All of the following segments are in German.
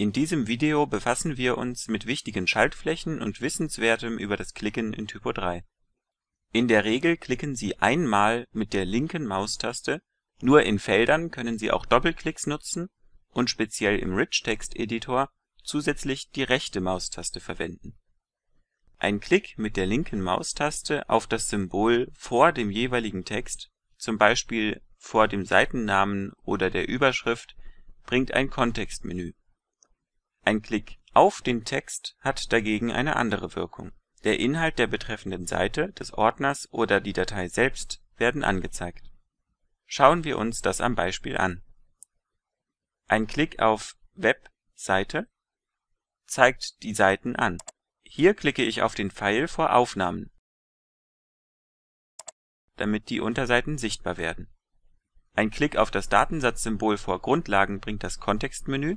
In diesem Video befassen wir uns mit wichtigen Schaltflächen und Wissenswertem über das Klicken in Typo 3. In der Regel klicken Sie einmal mit der linken Maustaste, nur in Feldern können Sie auch Doppelklicks nutzen und speziell im Rich-Text-Editor zusätzlich die rechte Maustaste verwenden. Ein Klick mit der linken Maustaste auf das Symbol vor dem jeweiligen Text, zum Beispiel vor dem Seitennamen oder der Überschrift, bringt ein Kontextmenü ein Klick auf den Text hat dagegen eine andere Wirkung: Der Inhalt der betreffenden Seite, des Ordners oder die Datei selbst werden angezeigt. Schauen wir uns das am Beispiel an. Ein Klick auf Web – Seite zeigt die Seiten an. Hier klicke ich auf den Pfeil vor Aufnahmen, damit die Unterseiten sichtbar werden. Ein Klick auf das Datensatzsymbol vor Grundlagen bringt das Kontextmenü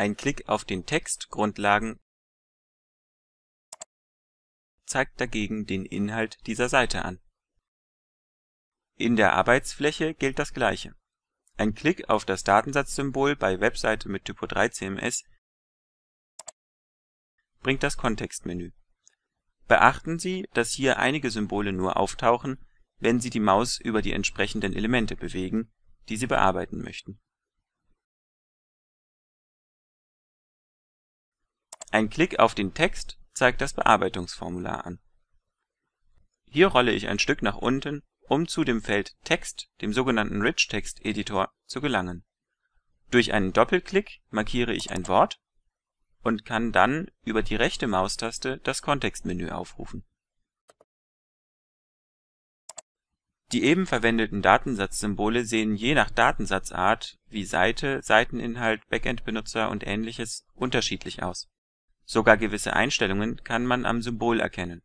Ein Klick auf den Text Grundlagen zeigt dagegen den Inhalt dieser Seite an. In der Arbeitsfläche gilt das Gleiche. Ein Klick auf das Datensatzsymbol bei Webseite mit Typo 3 CMS bringt das Kontextmenü. Beachten Sie, dass hier einige Symbole nur auftauchen, wenn Sie die Maus über die entsprechenden Elemente bewegen, die Sie bearbeiten möchten Ein Klick auf den Text zeigt das Bearbeitungsformular an. Hier rolle ich ein Stück nach unten, um zu dem Feld Text, dem sogenannten Rich Text Editor, zu gelangen. Durch einen Doppelklick markiere ich ein Wort und kann dann über die rechte Maustaste das Kontextmenü aufrufen. Die eben verwendeten Datensatzsymbole sehen je nach Datensatzart wie Seite, Seiteninhalt, Backend-Benutzer und ähnliches unterschiedlich aus Sogar gewisse Einstellungen kann man am Symbol erkennen,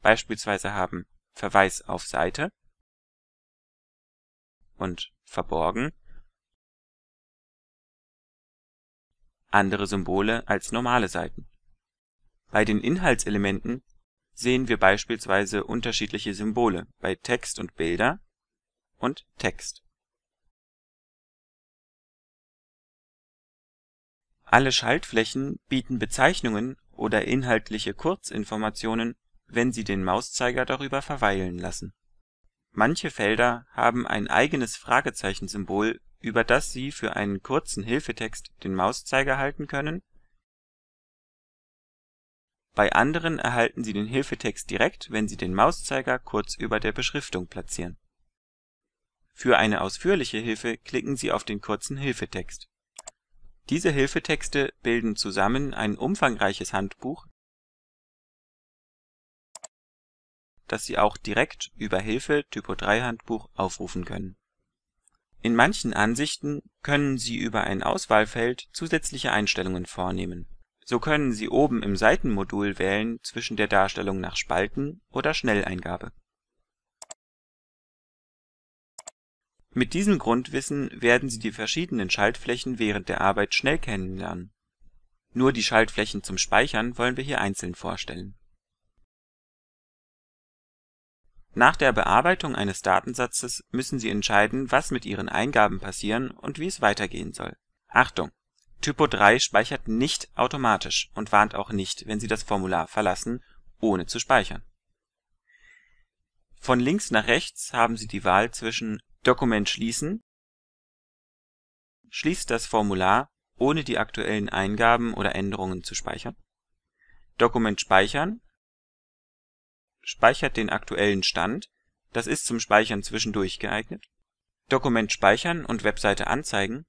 beispielsweise haben Verweis auf Seite und Verborgen andere Symbole als normale Seiten. Bei den Inhaltselementen sehen wir beispielsweise unterschiedliche Symbole bei Text und Bilder und Text Alle Schaltflächen bieten Bezeichnungen oder inhaltliche Kurzinformationen, wenn Sie den Mauszeiger darüber verweilen lassen. Manche Felder haben ein eigenes Fragezeichensymbol, über das Sie für einen kurzen Hilfetext den Mauszeiger halten können, bei anderen erhalten Sie den Hilfetext direkt, wenn Sie den Mauszeiger kurz über der Beschriftung platzieren. Für eine ausführliche Hilfe klicken Sie auf den kurzen Hilfetext diese Hilfetexte bilden zusammen ein umfangreiches Handbuch, das Sie auch direkt über Hilfe Typo 3 Handbuch aufrufen können. In manchen Ansichten können Sie über ein Auswahlfeld zusätzliche Einstellungen vornehmen. So können Sie oben im Seitenmodul wählen zwischen der Darstellung nach Spalten oder Schnelleingabe Mit diesem Grundwissen werden Sie die verschiedenen Schaltflächen während der Arbeit schnell kennenlernen. Nur die Schaltflächen zum Speichern wollen wir hier einzeln vorstellen. Nach der Bearbeitung eines Datensatzes müssen Sie entscheiden, was mit Ihren Eingaben passieren und wie es weitergehen soll. Achtung! Typo 3 speichert nicht automatisch und warnt auch nicht, wenn Sie das Formular verlassen, ohne zu speichern. Von links nach rechts haben Sie die Wahl zwischen Dokument schließen Schließt das Formular, ohne die aktuellen Eingaben oder Änderungen zu speichern Dokument speichern Speichert den aktuellen Stand, das ist zum Speichern zwischendurch geeignet Dokument speichern und Webseite anzeigen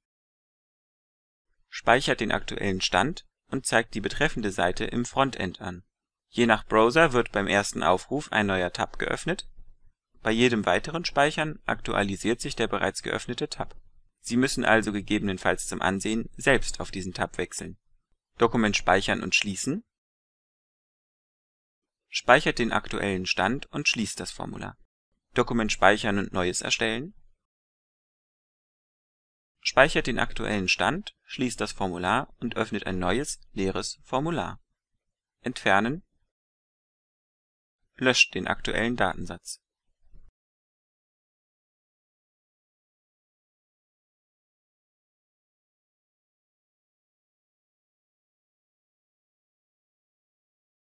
Speichert den aktuellen Stand und zeigt die betreffende Seite im Frontend an. Je nach Browser wird beim ersten Aufruf ein neuer Tab geöffnet bei jedem weiteren Speichern aktualisiert sich der bereits geöffnete Tab. Sie müssen also gegebenenfalls zum Ansehen selbst auf diesen Tab wechseln. Dokument speichern und schließen Speichert den aktuellen Stand und schließt das Formular. Dokument speichern und neues erstellen Speichert den aktuellen Stand, schließt das Formular und öffnet ein neues, leeres Formular. Entfernen Löscht den aktuellen Datensatz